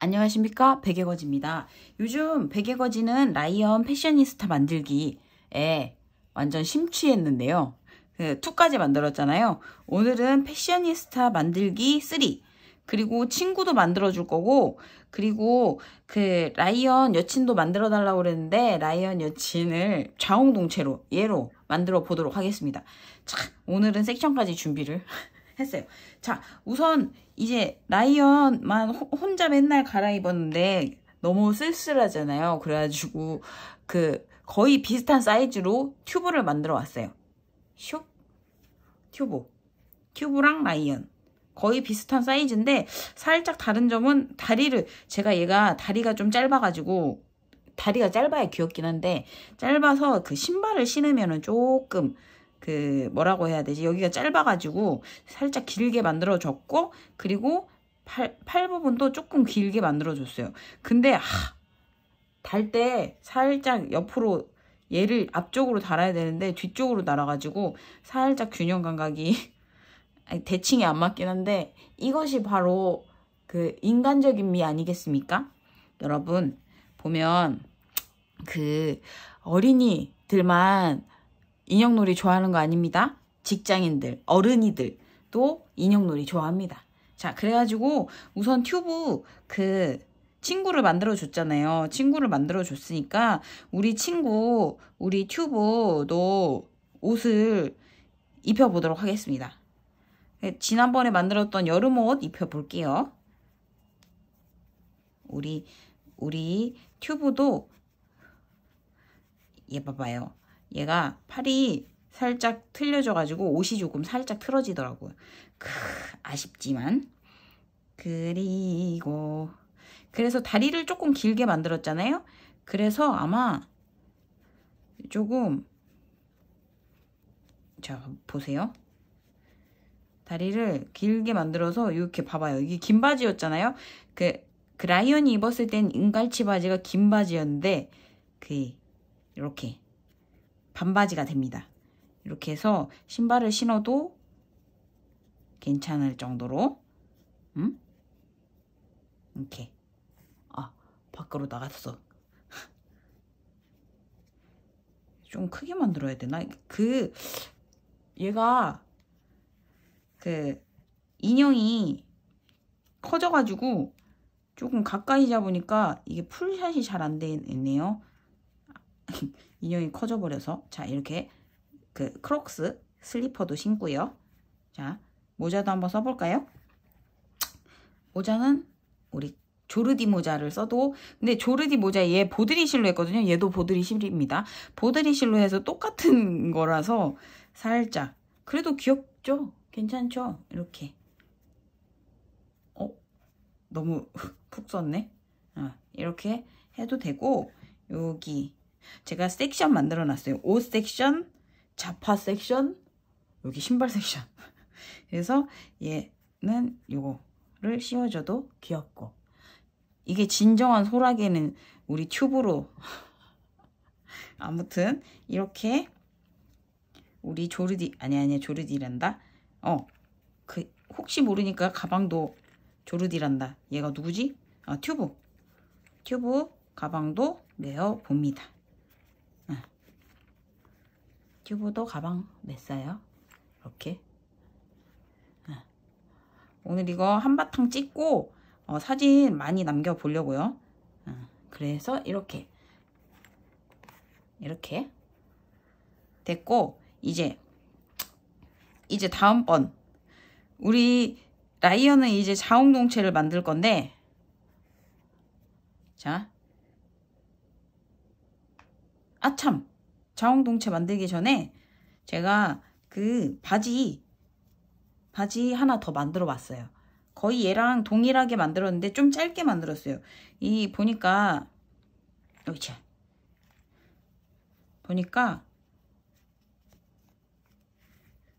안녕하십니까 베개거지입니다. 요즘 베개거지는 라이언 패셔니스타 만들기에 완전 심취했는데요. 그 2까지 만들었잖아요. 오늘은 패셔니스타 만들기 3 그리고 친구도 만들어줄 거고 그리고 그 라이언 여친도 만들어 달라고 그랬는데 라이언 여친을 좌웅동체로 얘로 만들어 보도록 하겠습니다. 자 오늘은 섹션까지 준비를 했어요. 자, 우선 이제 라이언만 호, 혼자 맨날 갈아입었는데 너무 쓸쓸하잖아요. 그래가지고 그 거의 비슷한 사이즈로 튜브를 만들어 왔어요. 슉 튜브 튜브랑 라이언 거의 비슷한 사이즈인데 살짝 다른 점은 다리를 제가 얘가 다리가 좀 짧아가지고 다리가 짧아야 귀엽긴 한데 짧아서 그 신발을 신으면 조금 그 뭐라고 해야 되지 여기가 짧아가지고 살짝 길게 만들어줬고 그리고 팔, 팔 부분도 조금 길게 만들어줬어요. 근데 달 때 살짝 옆으로 얘를 앞쪽으로 달아야 되는데 뒤쪽으로 달아가지고 살짝 균형 감각이 대칭이 안 맞긴 한데 이것이 바로 그 인간적인 미 아니겠습니까? 여러분 보면 그 어린이들만 인형놀이 좋아하는 거 아닙니다. 직장인들, 어른이들 또 인형놀이 좋아합니다. 자, 그래가지고 우선 튜브 그 친구를 만들어 줬잖아요. 친구를 만들어 줬으니까 우리 친구, 우리 튜브도 옷을 입혀보도록 하겠습니다. 네, 지난번에 만들었던 여름 옷 입혀볼게요. 우리, 우리 튜브도 예, 봐봐요. 얘가 팔이 살짝 틀려져가지고 옷이 조금 살짝 틀어지더라고요. 크, 아쉽지만. 그리고 그래서 다리를 조금 길게 만들었잖아요. 그래서 아마 조금 자 보세요. 다리를 길게 만들어서 이렇게 봐봐요. 이게 긴 바지였잖아요. 그, 그 라이언이 입었을 땐 은갈치 바지가 긴 바지였는데 그 이렇게 반바지가 됩니다. 이렇게 해서 신발을 신어도 괜찮을 정도로 음? 이렇게 아 밖으로 나갔어 좀 크게 만들어야 되나? 그 얘가 그 인형이 커져가지고 조금 가까이 잡으니까 이게 풀샷이 잘 안 되네요 인형이 커져버려서 자 이렇게 그 크록스 슬리퍼도 신고요. 자 모자도 한번 써볼까요? 모자는 우리 조르디 모자를 써도 근데 조르디 모자 얘 보드리 실로했거든요 얘도 보드리 실입니다. 보드리 실로해서 똑같은 거라서 살짝 그래도 귀엽죠? 괜찮죠? 이렇게 어? 너무 푹 썼네? 아, 이렇게 해도 되고 여기 제가 섹션 만들어 놨어요. 옷 섹션, 자파 섹션, 여기 신발 섹션. 그래서 얘는 요거를 씌워줘도 귀엽고 이게 진정한 소라게는 우리 튜브로 아무튼 이렇게 우리 조르디 아니 아니 조르디란다 어그 혹시 모르니까 가방도 조르디란다 얘가 누구지? 아 튜브 튜브 가방도 내어 봅니다 튜브도 가방 냈어요. 이렇게. 네. 오늘 이거 한바탕 찍고 어, 사진 많이 남겨보려고요. 네. 그래서 이렇게 이렇게 됐고 이제 이제 다음번 우리 라이언은 이제 자웅동체를 만들 건데 자 아참 자홍동체 만들기 전에 제가 그 바지 바지 하나 더 만들어 봤어요. 거의 얘랑 동일하게 만들었는데 좀 짧게 만들었어요. 이 보니까 어이차 보니까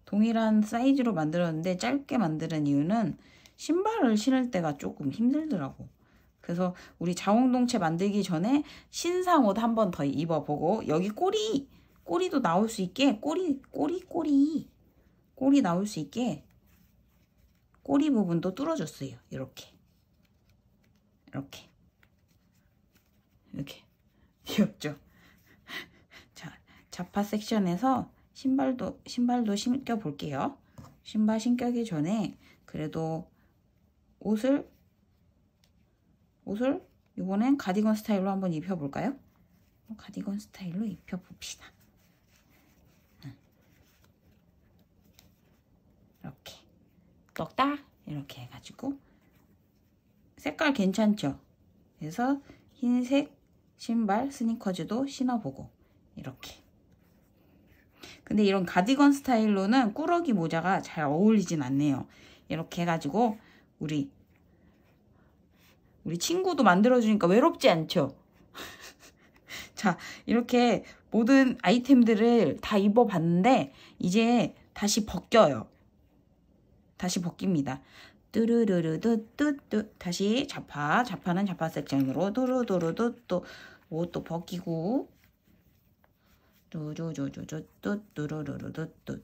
동일한 사이즈로 만들었는데 짧게 만드는 이유는 신발을 신을 때가 조금 힘들더라고. 그래서 우리 자홍동체 만들기 전에 신상 옷 한 번 더 입어보고 여기 꼬리 꼬리도 나올 수 있게 꼬리 꼬리 꼬리 꼬리 나올 수 있게 꼬리 부분도 뚫어줬어요. 이렇게 이렇게 이렇게 귀엽죠? 자 자파 섹션에서 신발도 신발도 신겨 볼게요. 신발 신겨기 전에 그래도 옷을 옷을 이번엔 가디건 스타일로 한번 입혀볼까요? 가디건 스타일로 입혀봅시다. 이렇게 떡딱 이렇게 해가지고 색깔 괜찮죠? 그래서 흰색 신발 스니커즈도 신어보고 이렇게 근데 이런 가디건 스타일로는 꾸러기 모자가 잘 어울리진 않네요. 이렇게 해가지고 우리 우리 친구도 만들어주니까 외롭지 않죠? 자, 이렇게 모든 아이템들을 다 입어봤는데 이제 다시 벗겨요. 다시 벗깁니다. 뚜루루루뚜뚜뚜 다시 좌파, 좌파는 좌파 섹장으로 뚜루루루뚜 옷도 벗기고 뚜루루루뚜 뚜루루루뚜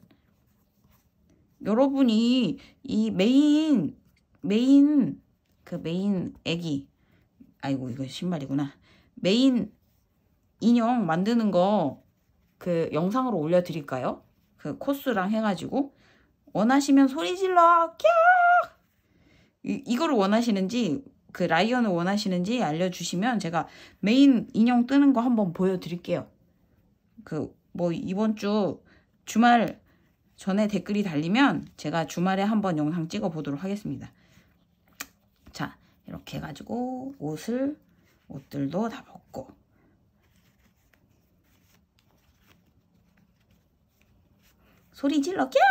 여러분이 이 메인 메인 그 메인 애기 아이고 이거 신발이구나 메인 인형 만드는 거 그 영상으로 올려드릴까요? 그 코스랑 해가지고 원하시면 소리 질러 캬 이, 이거를 원하시는지 그 라이언을 원하시는지 알려주시면 제가 메인 인형 뜨는 거 한번 보여드릴게요 그 뭐 이번 주 주말 전에 댓글이 달리면 제가 주말에 한번 영상 찍어 보도록 하겠습니다 자, 이렇게 해가지고 옷을, 옷들도 다 벗고 소리 질러 꺄!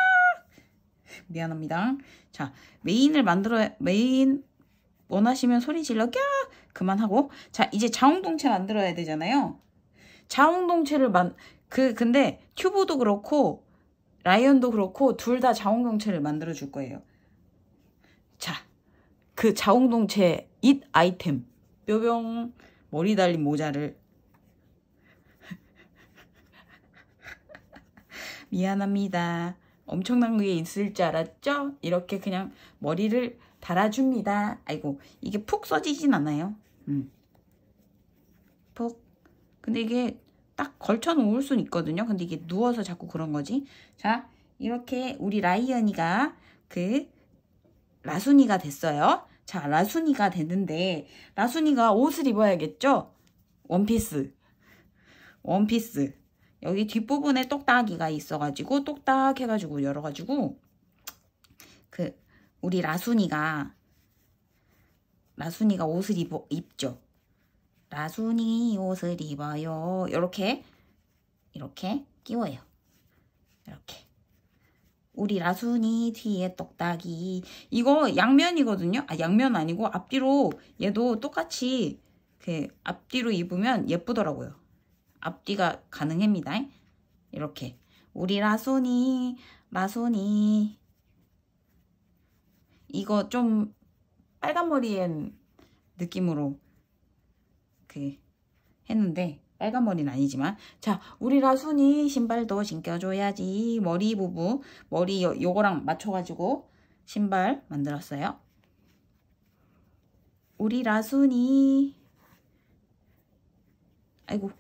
미안합니다. 자, 메인을 만들어, 메인 원하시면 소리 질러 꺄! 그만하고 자, 이제 자웅동체 만들어야 되잖아요. 자웅동체를 만, 그, 근데 튜브도 그렇고 라이언도 그렇고 둘 다 자웅동체를 만들어 줄 거예요. 자, 그 자웅동체 잇 아이템 뾰병 머리 달린 모자를 미안합니다. 엄청난 게 있을 줄 알았죠? 이렇게 그냥 머리를 달아줍니다. 아이고 이게 푹 써지진 않아요. 음. 푹. 근데 이게 딱 걸쳐 놓을 순 있거든요. 근데 이게 누워서 자꾸 그런 거지. 자 이렇게 우리 라이언이가 그 라순이가 됐어요. 자, 라순이가 됐는데 라순이가 옷을 입어야겠죠? 원피스. 원피스. 여기 뒷부분에 똑딱이가 있어가지고 똑딱 해가지고 열어가지고 그 우리 라순이가 라순이가 옷을 입어, 입죠. 라순이 옷을 입어요. 이렇게 이렇게 끼워요. 이렇게 우리 라순이 뒤에 똑딱이 이거 양면이거든요. 아 양면 아니고 앞뒤로 얘도 똑같이 그 앞뒤로 입으면 예쁘더라고요. 앞뒤가 가능합니다. 이렇게 우리 라순이 라순이 이거 좀 빨간 머리엔 느낌으로 그 했는데 빨간 머리는 아니지만 자 우리 라순이 신발도 신겨줘야지 머리 부부 머리 요, 요거랑 맞춰가지고 신발 만들었어요 우리 라순이 아이고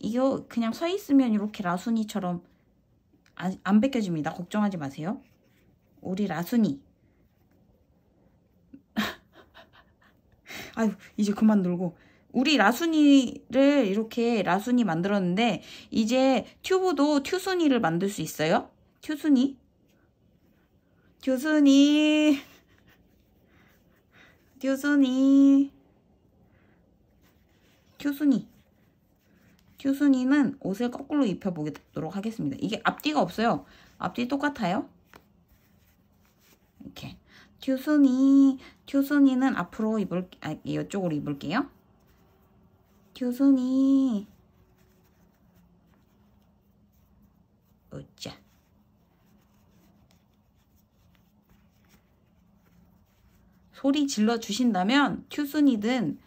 이거 그냥 서 있으면 이렇게 라순이처럼 안, 안 벗겨집니다 걱정하지 마세요 우리 라순이 아유 이제 그만 놀고 우리 라순이를 이렇게 라순이 만들었는데 이제 튜브도 튜순이를 만들 수 있어요. 튜순이 튜순이 튜순이 튜순이 튜순이는 옷을 거꾸로 입혀보도록 하겠습니다. 이게 앞뒤가 없어요. 앞뒤 똑같아요. 이렇게 튜순이 튜순이는 앞으로 입을 아, 이쪽으로 입을게요. 교순이 웃자 소리 질러 주신다면 튜순이든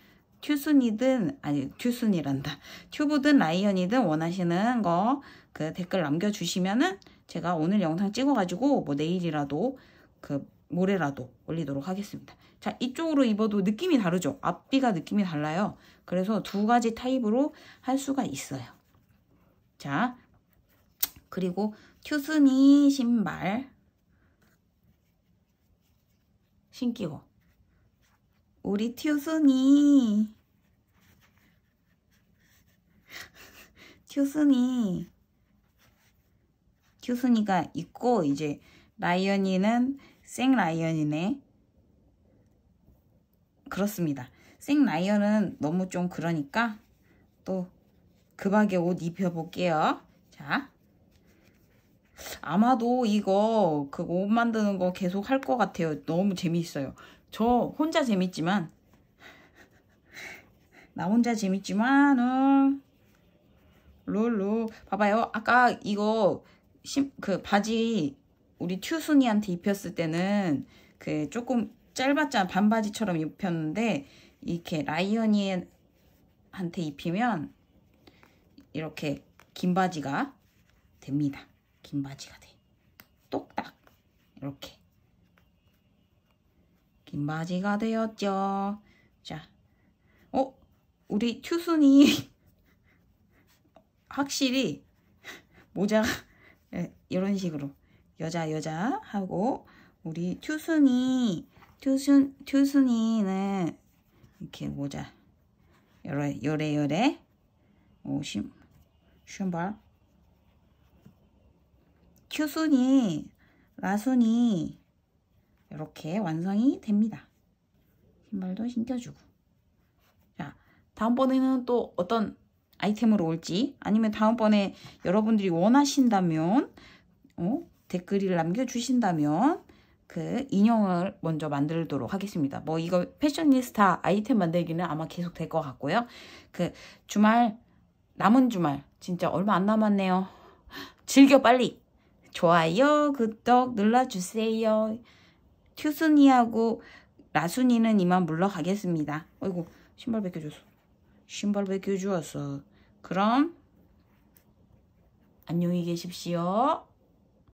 튜순이든 아니 튜순이란다 튜브든 라이언이든 원하시는 거 그 댓글 남겨주시면은 제가 오늘 영상 찍어가지고 뭐 내일이라도 그 모레라도 올리도록 하겠습니다. 자, 이쪽으로 입어도 느낌이 다르죠? 앞뒤가 느낌이 달라요. 그래서 두 가지 타입으로 할 수가 있어요. 자, 그리고 튜순이 신발 신기고 우리 튜순이튜순이튜순이가 있고 이제 라이언이는 생라이언이네. 그렇습니다. 생라이언은 너무 좀 그러니까 또 급하게 옷 입혀볼게요. 자, 아마도 이거 그 옷 만드는 거 계속 할 것 같아요. 너무 재미있어요. 저 혼자 재밌지만 나 혼자 재밌지만 어, 룰루 봐봐요. 아까 이거 심, 그 바지 우리 튜순이한테 입혔을 때는 그 조금 짧았잖아 반바지처럼 입혔는데 이렇게 라이언이한테 입히면 이렇게 긴 바지가 됩니다. 긴 바지가 돼. 똑딱 이렇게 긴 바지가 되었죠. 자, 어? 우리 튜순이 확실히 모자가 예, 이런 식으로 여자 여자 하고 우리 튜순이튜순튜순이는 이렇게 모자 요래 요래 요래 오심 신발 튜순이 라순이 이렇게 완성이 됩니다. 신발도 신겨주고 자 다음번에는 또 어떤 아이템으로 올지 아니면 다음번에 여러분들이 원하신다면 어? 댓글을 남겨주신다면 그 인형을 먼저 만들도록 하겠습니다. 뭐 이거 패션니스타 아이템 만들기는 아마 계속 될 것 같고요. 그 주말 남은 주말 진짜 얼마 안 남았네요. 즐겨 빨리 좋아요 구독 눌러주세요. 튜순이하고 라순이는 이만 물러가겠습니다. 어이구 신발 벗겨줬어. 신발 벗겨주었어. 그럼 안녕히 계십시오.